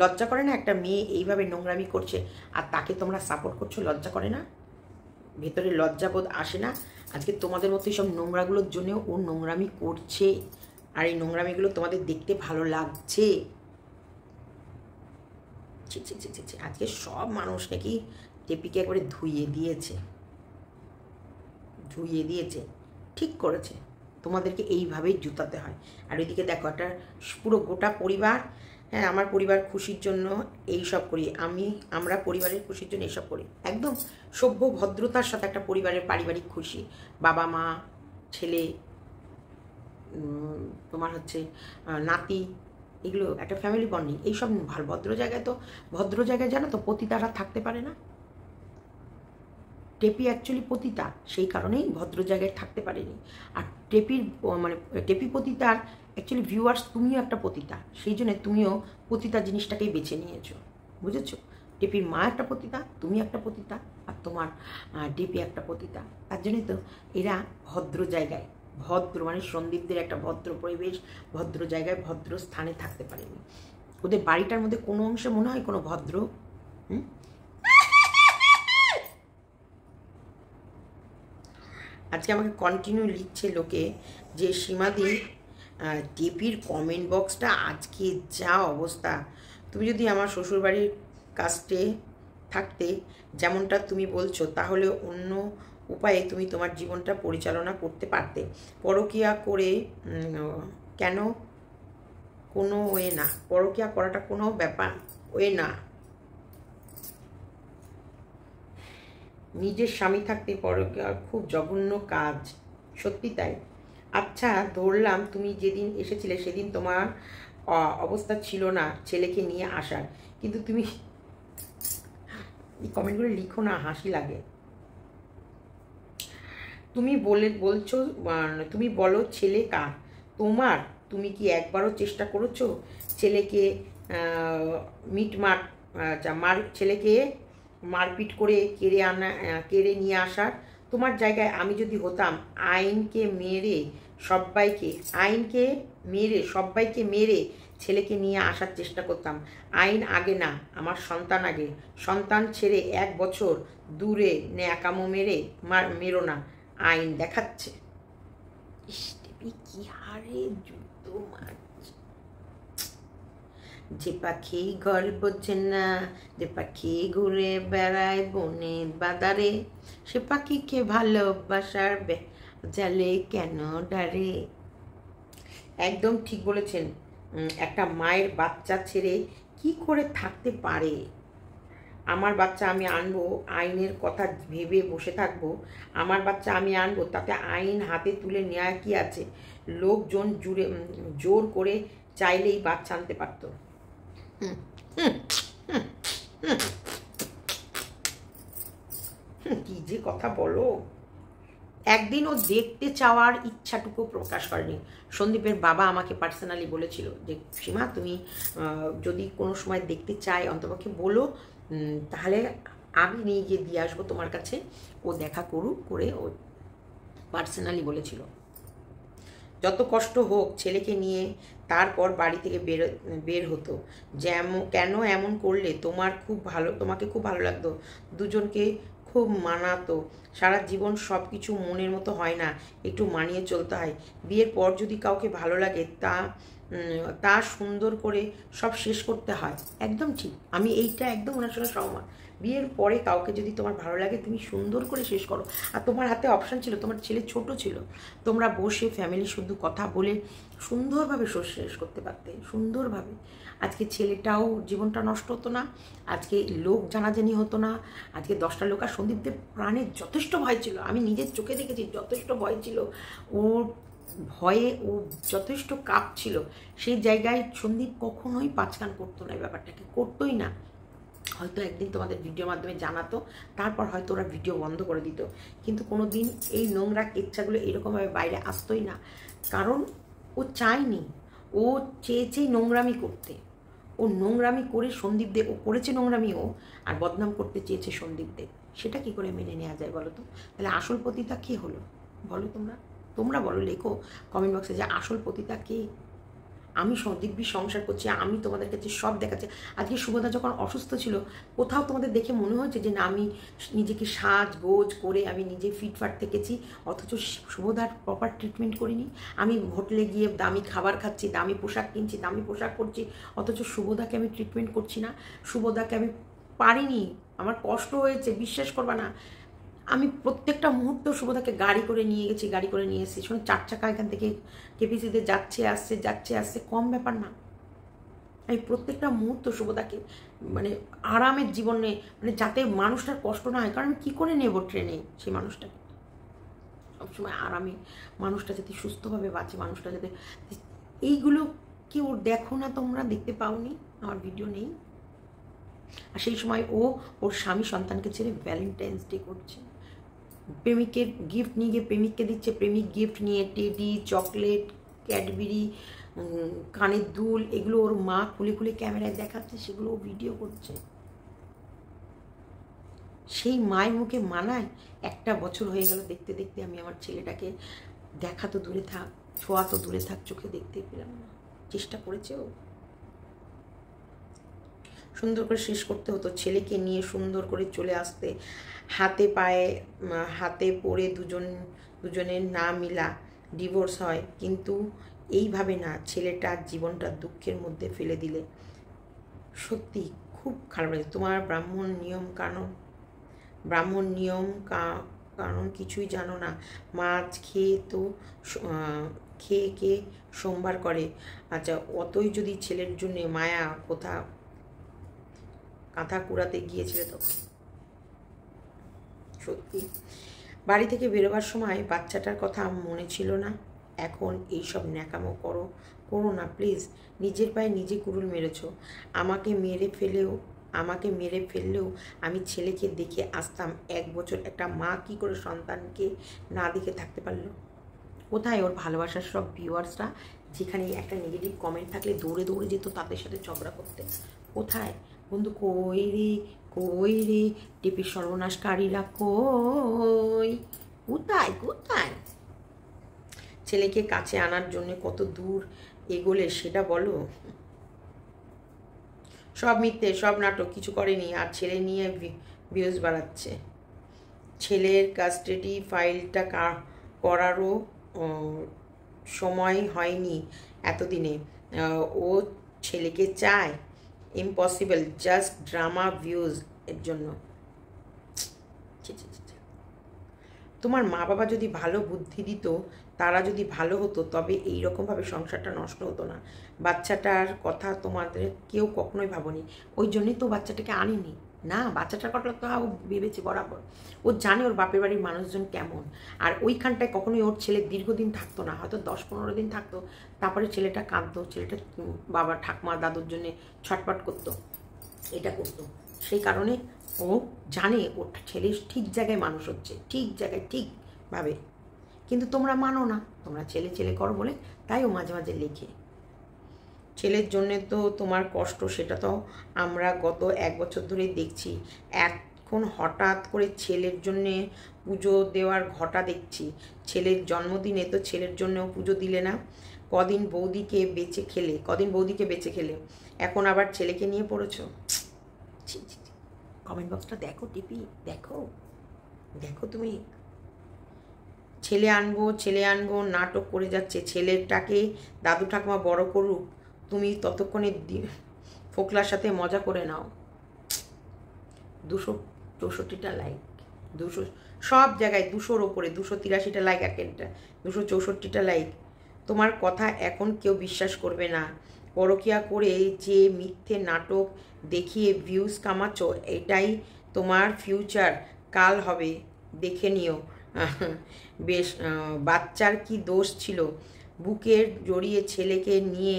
লজ্জা করে না একটা মেয়ে এইভাবে নোংরামি করছে আর তাকে তোমরা সাপোর্ট করছো লজ্জা করে না ভেতরে লজ্জাবোধ আসে না আজকে তোমাদের মতো সব নোংরাগুলোর জন্যেও ও নোংরামি করছে আর এই নোংরামিগুলো তোমাদের দেখতে ভালো লাগছে আজকে সব মানুষ নাকি টেপিকে একবারে ধুইয়ে দিয়েছে ধুইয়ে দিয়েছে ঠিক করেছে তোমাদেরকে এইভাবেই জুতাতে হয় আর ওইদিকে দেখো একটা পুরো গোটা পরিবার হ্যাঁ আমার পরিবার খুশির জন্য এই সব করি আমি আমরা পরিবারের খুশির জন্য এইসব করি একদম সভ্য ভদ্রতার সাথে একটা পরিবারের পারিবারিক খুশি বাবা মা ছেলে তোমার হচ্ছে নাতি এগুলো একটা ফ্যামিলি বন্ডিং এইসব ভালো ভদ্র জায়গায় তো ভদ্র জায়গায় জানো তো পতিতারা থাকতে পারে না টেপি অ্যাকচুয়ালি পতিতা সেই কারণেই ভদ্র জায়গায় থাকতে পারেনি আর টেপির মানে টেপি পতিতার অ্যাকচুয়ালি ভিউয়ার্স তুমিও একটা পতিতা সেই জন্য তুমিও পতিতা জিনিসটাকেই বেছে নিয়েছো বুঝেছো টেপির মা একটা পতিতা তুমি একটা পতিতা আর তোমার টেপি একটা পতিতা তার জন্যই তো এরা ভদ্র জায়গায় ভদ্র মানে সন্দীপদের একটা ভদ্র পরিবেশ ভদ্র জায়গায় ভদ্র স্থানে থাকতে পারেনি ওদের বাড়িটার মধ্যে কোনো অংশে মনে হয় কোনো ভদ্র হুম আজকে আমাকে কন্টিনিউ লিখছে লোকে যে সীমাদি টেপির কমেন্ট বক্সটা আজকে যা অবস্থা তুমি যদি আমার শ্বশুরবাড়ির কাস্টে থাকতে যেমনটা তুমি বলছো তাহলে অন্য উপায়ে তুমি তোমার জীবনটা পরিচালনা করতে পারতে পরকিয়া করে কেন কোনো ওয়ে না পরকিয়া করাটা কোনো ব্যাপার ওয়ে না নিজের স্বামী থাকতে পরকীয়া খুব জঘন্য কাজ সত্যি তাই আচ্ছা ধরলাম তুমি যেদিন এসেছিলে সেদিন তোমার অবস্থা ছিল না ছেলেকে নিয়ে আসার কিন্তু তুমি এই কমেন্টগুলো লিখো না হাসি লাগে তুমি বলে বলছো তুমি বলো ছেলে কার তোমার তুমি কি একবারও চেষ্টা করেছো ছেলেকে মিটমাট আচ্ছা মার ছেলেকে মারপিট করে কেড়ে আনা কেড়ে নিয়ে আসার তোমার জায়গায় আমি যদি হতাম আইনকে মেরে সবাইকে আইনকে মেরে সবাইকে মেরে ছেলেকে নিয়ে আসার চেষ্টা করতাম আইন আগে না আমার সন্তান আগে সন্তান ছেড়ে এক বছর দূরে ন্যাকামো মেরে মার মেরো না আইন দেখাচ্ছে কি হারে যুদ্ধ মার যে পাখি ঘরে বোঝে না যে পাখি ঘুরে বেড়ায় বনে বাদারে সে পাখিকে ভালোবাসার জালে কেন ডারে একদম ঠিক বলেছেন একটা মায়ের বাচ্চা ছেড়ে কি করে থাকতে পারে আমার বাচ্চা আমি আনবো আইনের কথা ভেবে বসে থাকবো আমার বাচ্চা আমি আনবো তাতে আইন হাতে তুলে নেওয়া কি আছে লোকজন জুড়ে জোর করে চাইলেই বাচ্চা আনতে পারতো কি যে কথা বলো একদিন ও দেখতে চাওয়ার ইচ্ছাটুকু প্রকাশ করেনি সন্দীপের বাবা আমাকে পার্সোনালি বলেছিল যে সীমা তুমি যদি কোনো সময় দেখতে চাই অন্তপক্ষে বলো তাহলে আমি নিয়ে গিয়ে দিয়ে আসবো তোমার কাছে ও দেখা করুক করে ও পার্সোনালি বলেছিল যত কষ্ট হোক ছেলেকে নিয়ে তারপর বাড়ি থেকে বের বের হতো যেমন কেন এমন করলে তোমার খুব ভালো তোমাকে খুব ভালো লাগতো দুজনকে খুব মানাতো সারা জীবন সব কিছু মনের মতো হয় না একটু মানিয়ে চলতে হয় বিয়ের পর যদি কাউকে ভালো লাগে তা তা সুন্দর করে সব শেষ করতে হয় একদম ঠিক আমি এইটা একদম ওনার সঙ্গে সহমত বিয়ের পরে কাউকে যদি তোমার ভালো লাগে তুমি সুন্দর করে শেষ করো আর তোমার হাতে অপশান ছিল তোমার ছেলে ছোট ছিল তোমরা বসে ফ্যামিলি শুধু কথা বলে সুন্দরভাবে শোষ শেষ করতে পারতে সুন্দরভাবে আজকে ছেলেটাও জীবনটা নষ্ট হতো না আজকে লোক জানাজানি হতো না আজকে দশটা লোক আর সন্দীপদের প্রাণের যথেষ্ট ভয় ছিল আমি নিজের চোখে দেখেছি যথেষ্ট ভয় ছিল ওর ভয়ে ও যথেষ্ট কাঁপছিল সেই জায়গায় সন্দীপ কখনোই পাঁচকান করতো না এই ব্যাপারটাকে করতোই না হয়তো একদিন তোমাদের ভিডিও মাধ্যমে জানাতো তারপর হয়তো ওরা ভিডিও বন্ধ করে দিত কিন্তু কোনো দিন এই নোংরা কেচ্ছাগুলো এরকমভাবে বাইরে আসতোই না কারণ ও চায়নি ও চেয়েছে নোংরামি করতে ও নোংরামি করে সন্দীপ দে ও করেছে নোংরামি ও আর বদনাম করতে চেয়েছে সন্দীপ দে সেটা কি করে মেনে নেওয়া যায় বলো তো তাহলে আসল পতিতা কে হলো বলো তোমরা তোমরা বলো লেখো কমেন্ট বক্সে যে আসল পতিতা কে আমি দিব্যি সংসার করছি আমি তোমাদের কাছে সব দেখাচ্ছি আজকে সুভদা যখন অসুস্থ ছিল কোথাও তোমাদের দেখে মনে হয়েছে যে না আমি নিজেকে সাজ গোজ করে আমি নিজে ফিটফাট থেকেছি অথচ সুভদার প্রপার ট্রিটমেন্ট করিনি আমি হোটেলে গিয়ে দামি খাবার খাচ্ছি দামি পোশাক কিনছি দামি পোশাক করছি অথচ সুভদাকে আমি ট্রিটমেন্ট করছি না সুভদাকে আমি পারিনি আমার কষ্ট হয়েছে বিশ্বাস করবা না আমি প্রত্যেকটা মুহূর্ত শুভদাকে গাড়ি করে নিয়ে গেছি গাড়ি করে নিয়ে এসেছি শুনে চার চাকা এখান থেকে কেপিসিতে যাচ্ছে আসছে যাচ্ছে আসছে কম ব্যাপার না আমি প্রত্যেকটা মুহূর্ত শুভদাকে মানে আরামের জীবনে মানে যাতে মানুষটার কষ্ট না হয় কারণ আমি কী করে নেব ট্রেনে সেই মানুষটাকে সবসময় আরামে মানুষটা যাতে সুস্থভাবে বাঁচে মানুষটা যাতে এইগুলো কি ওর দেখো না তোমরা দেখতে পাওনি আমার ভিডিও নেই আর সেই সময় ও ওর স্বামী সন্তানকে ছেড়ে ভ্যালেন্টাইন্স ডে করছে প্রেমিকের গিফট নিয়ে গিয়ে প্রেমিককে দিচ্ছে প্রেমিক গিফট নিয়ে টেডি চকলেট ক্যাডবেরি কানের দুল এগুলো ওর মা খুলে খুলে ক্যামেরায় দেখাচ্ছে সেগুলো ও ভিডিও করছে সেই মায়ের মুখে মানায় একটা বছর হয়ে গেল দেখতে দেখতে আমি আমার ছেলেটাকে দেখা তো দূরে থাক ছোঁয়া তো দূরে থাক চোখে দেখতে পেলাম না চেষ্টা করেছে ও সুন্দর করে শেষ করতে হতো ছেলেকে নিয়ে সুন্দর করে চলে আসতে হাতে পায়ে হাতে পড়ে দুজন দুজনের না মিলা ডিভোর্স হয় কিন্তু এইভাবে না ছেলেটার জীবনটা দুঃখের মধ্যে ফেলে দিলে সত্যি খুব খারাপ লাগে তোমার ব্রাহ্মণ নিয়ম কানুন ব্রাহ্মণ নিয়ম কা কারণ কিছুই জানো না মাছ খেয়ে তো খেয়ে খেয়ে সোমবার করে আচ্ছা অতই যদি ছেলের জন্যে মায়া কোথা কাঁথা কুড়াতে গিয়েছিলে তখন সত্যি বাড়ি থেকে বেরোবার সময় বাচ্চাটার কথা মনে ছিল না এখন এইসব ন্যাকামো করো করো না প্লিজ নিজের পায়ে নিজে কুরুল মেরেছ আমাকে মেরে ফেলেও আমাকে মেরে ফেললেও আমি ছেলেকে দেখে আসতাম এক বছর একটা মা কি করে সন্তানকে না দেখে থাকতে পারলো কোথায় ওর ভালোবাসার সব ভিউয়ার্সরা যেখানে একটা নেগেটিভ কমেন্ট থাকলে দৌড়ে দৌড়ে যেত তাদের সাথে ঝগড়া করতে কোথায় বন্ধু কই রে কই রে টেপের সর্বনাশকারীরা কই কোথায় কোথায় ছেলেকে কাছে আনার জন্য কত দূর এগোলে সেটা বলো সব মিথ্যে সব নাটক কিছু করেনি আর ছেলে নিয়ে ভিউজ বাড়াচ্ছে ছেলের কাস্টেডি ফাইলটা করারও সময় হয়নি এতদিনে ও ছেলেকে চায় ইম্পসিবল জাস্ট ড্রামা ভিউজ এর জন্য তোমার মা বাবা যদি ভালো বুদ্ধি দিত তারা যদি ভালো হতো তবে এই রকমভাবে সংসারটা নষ্ট হতো না বাচ্চাটার কথা তোমাদের কেউ কখনোই ভাবনি ওই জন্যই তো বাচ্চাটাকে আনিনি না বাচ্চাটার ও ভেবেছে বরাবর ও জানে ওর বাপের বাড়ির মানুষজন কেমন আর ওইখানটায় কখনোই ওর ছেলে দীর্ঘদিন থাকতো না হয়তো দশ পনেরো দিন থাকতো তারপরে ছেলেটা কাঁদতো ছেলেটা বাবা ঠাকুমা দাদুর জন্যে ছটপট করতো এটা করতো সেই কারণে ও জানে ওর ছেলে ঠিক জায়গায় মানুষ হচ্ছে ঠিক জায়গায় ঠিকভাবে কিন্তু তোমরা মানো না তোমরা ছেলে ছেলে করো বলে তাই ও মাঝে মাঝে লেখে ছেলের জন্যে তো তোমার কষ্ট সেটা তো আমরা গত এক বছর ধরে দেখছি এখন হঠাৎ করে ছেলের জন্যে পুজো দেওয়ার ঘটা দেখছি ছেলের জন্মদিনে তো ছেলের জন্যেও পুজো দিলে না কদিন বৌদিকে বেঁচে খেলে কদিন বৌদিকে বেঁচে খেলে এখন আবার ছেলেকে নিয়ে পড়েছ কমেন্ট বক্সটা দেখো টিপি দেখো দেখো তুমি ছেলে আনবো ছেলে আনবো নাটক করে যাচ্ছে ছেলেটাকে দাদু ঠাকুমা বড় করুক তুমি ততক্ষণে ফোকলার সাথে মজা করে নাও দুশো চৌষট্টিটা লাইক দুশো সব জায়গায় দুশোর ওপরে দুশো তিরাশিটা লাইক একটা দুশো চৌষট্টিটা লাইক তোমার কথা এখন কেউ বিশ্বাস করবে না পরকিয়া করে যে মিথ্যে নাটক দেখিয়ে ভিউজ কামাচ এটাই তোমার ফিউচার কাল হবে দেখে নিও বেশ বাচ্চার কি দোষ ছিল বুকের জড়িয়ে ছেলেকে নিয়ে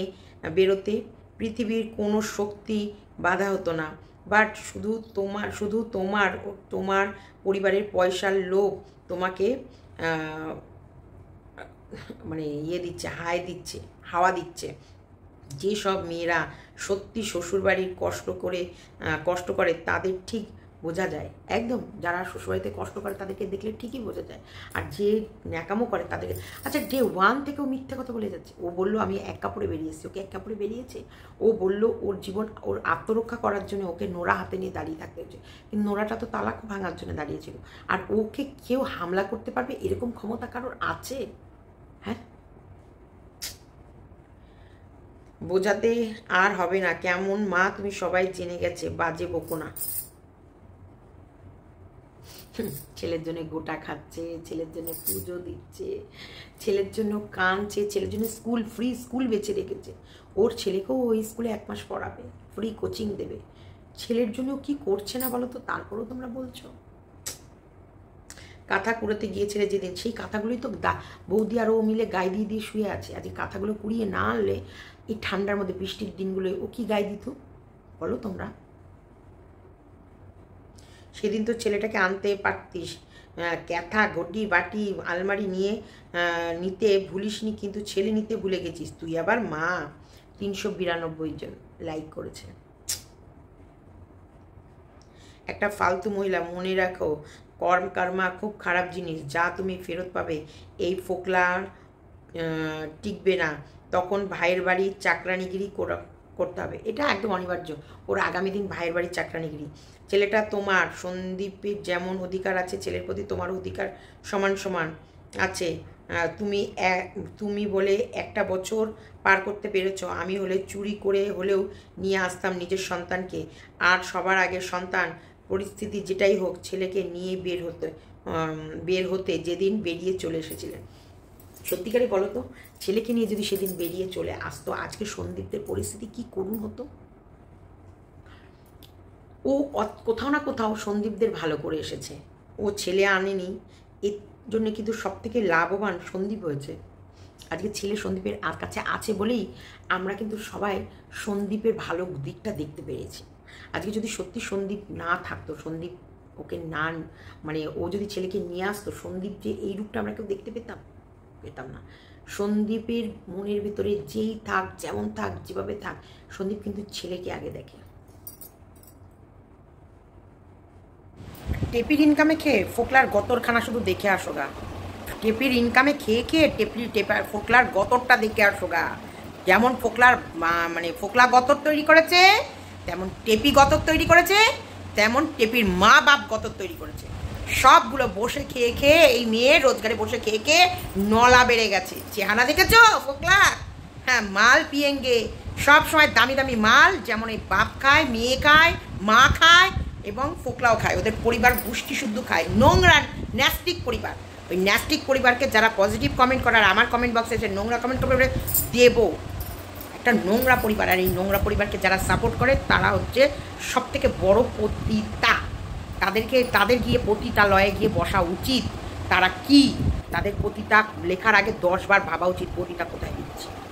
বেরোতে পৃথিবীর কোনো শক্তি বাধা হতো না বাট শুধু তোমার শুধু তোমার তোমার পরিবারের পয়সার লোক তোমাকে মানে ইয়ে দিচ্ছে হায় দিচ্ছে হাওয়া দিচ্ছে যেসব মেয়েরা সত্যি শ্বশুরবাড়ির কষ্ট করে কষ্ট করে তাদের ঠিক বোঝা যায় একদম যারা শ্বশুরবাড়িতে কষ্ট করে তাদেরকে দেখলে ঠিকই বোঝা যায় আর যে ন্যাকামো করে তাদেরকে আচ্ছা ডে ওয়ান থেকে ও মিথ্যে কথা বলে যাচ্ছে ও বললো আমি এক কাপড়ে বেরিয়েছি ওকে এক কাপড়ে বেরিয়েছে ও বলল ওর জীবন ওর আত্মরক্ষা করার জন্য ওকে নোরা হাতে নিয়ে দাঁড়িয়ে থাকতে হয়েছে কিন্তু নোরাটা তো তালাক ভাঙার জন্য দাঁড়িয়েছিল আর ওকে কেউ হামলা করতে পারবে এরকম ক্ষমতা কারোর আছে হ্যাঁ বোঝাতে আর হবে না কেমন মা তুমি সবাই জেনে গেছে বাজে বকো না ছেলের জন্য গোটা খাচ্ছে ছেলের জন্য পুজো দিচ্ছে ছেলের জন্য কাঁদছে ছেলের জন্য স্কুল ফ্রি স্কুল বেছে রেখেছে ওর ছেলেকেও ওই স্কুলে এক মাস পড়াবে ফ্রি কোচিং দেবে ছেলের জন্য কি করছে না বলো তো তারপরেও তোমরা বলছো কাঁথা কুড়াতে গিয়েছিলে যেদিন সেই কাঁথাগুলোই তো দা বৌদি আর ও মিলে গায়ে দিয়ে দিয়ে শুয়ে আছে আজকে কাঁথাগুলো কুড়িয়ে না আনলে এই ঠান্ডার মধ্যে বৃষ্টির দিনগুলোয় ও কি গায়ে দিত বলো তোমরা সেদিন তো ছেলেটাকে আনতে পারতিস ক্যাথা ঘটি বাটি আলমারি নিয়ে নিতে ভুলিসনি কিন্তু ছেলে নিতে ভুলে গেছিস তুই আবার মা তিনশো বিরানব্বই জন লাইক করেছে একটা ফালতু মহিলা মনে রাখো কর্ম কর্মা খুব খারাপ জিনিস যা তুমি ফেরত পাবে এই ফোকলার টিকবে না তখন ভাইয়ের বাড়ির চাকরানিগিরি করতে হবে এটা একদম অনিবার্য ওর আগামী দিন ভাইয়ের বাড়ির চাকরানিগিরি ছেলেটা তোমার সন্দীপের যেমন অধিকার আছে ছেলের প্রতি তোমার অধিকার সমান সমান আছে তুমি তুমি বলে একটা বছর পার করতে পেরেছ আমি হলে চুরি করে হলেও নিয়ে আসতাম নিজের সন্তানকে আর সবার আগে সন্তান পরিস্থিতি যেটাই হোক ছেলেকে নিয়ে বের হতে বের হতে যেদিন বেরিয়ে চলে এসেছিলেন সত্যিকারই বলো তো ছেলেকে নিয়ে যদি সেদিন বেরিয়ে চলে আসতো আজকে সন্দীপদের পরিস্থিতি কি করুন হতো ও কোথাও না কোথাও সন্দীপদের ভালো করে এসেছে ও ছেলে আনেনি এর জন্য কিন্তু সবথেকে লাভবান সন্দীপ হয়েছে আজকে ছেলে সন্দীপের আর কাছে আছে বলেই আমরা কিন্তু সবাই সন্দীপের ভালো দিকটা দেখতে পেরেছি আজকে যদি সত্যি সন্দীপ না থাকতো সন্দীপ ওকে না মানে ও যদি ছেলেকে নিয়ে আসতো সন্দীপ যে এই রূপটা আমরা কেউ দেখতে পেতাম পেতাম না সন্দীপের মনের ভিতরে যেই থাক যেমন থাক যেভাবে থাক সন্দীপ কিন্তু ছেলেকে আগে দেখে টেপির ইনকামে খেয়ে ফোকলার গতরখানা শুধু দেখে আসো গা টেপির ইনকামে খেয়ে খেয়ে টেপি টেপার ফোকলার গতরটা দেখে আসো গা যেমন ফোকলার মানে ফোকলা গতর তৈরি করেছে তেমন টেপি গতর তৈরি করেছে তেমন টেপির মা বাপ গতর তৈরি করেছে সবগুলো বসে খেয়ে খেয়ে এই মেয়ে রোজগারে বসে খেয়ে খেয়ে নলা বেড়ে গেছে চেহানা দেখেছো ফোকলা হ্যাঁ মাল পিয়েঙ্গে সব সময় দামি দামি মাল যেমন এই বাপ খায় মেয়ে খায় মা খায় এবং ফোকলাও খায় ওদের পরিবার গুষ্টি শুদ্ধ খায় নোংরা ন্যাস্টিক পরিবার ওই ন্যাস্টিক পরিবারকে যারা পজিটিভ কমেন্ট করার আমার কমেন্ট বক্সে এসে নোংরা কমেন্ট করে দেবো একটা নোংরা পরিবার আর এই নোংরা পরিবারকে যারা সাপোর্ট করে তারা হচ্ছে সব থেকে বড় পতিতা তাদেরকে তাদের গিয়ে লয়ে গিয়ে বসা উচিত তারা কি তাদের পতিতা লেখার আগে দশবার ভাবা উচিত পতিতা কোথায় দিচ্ছে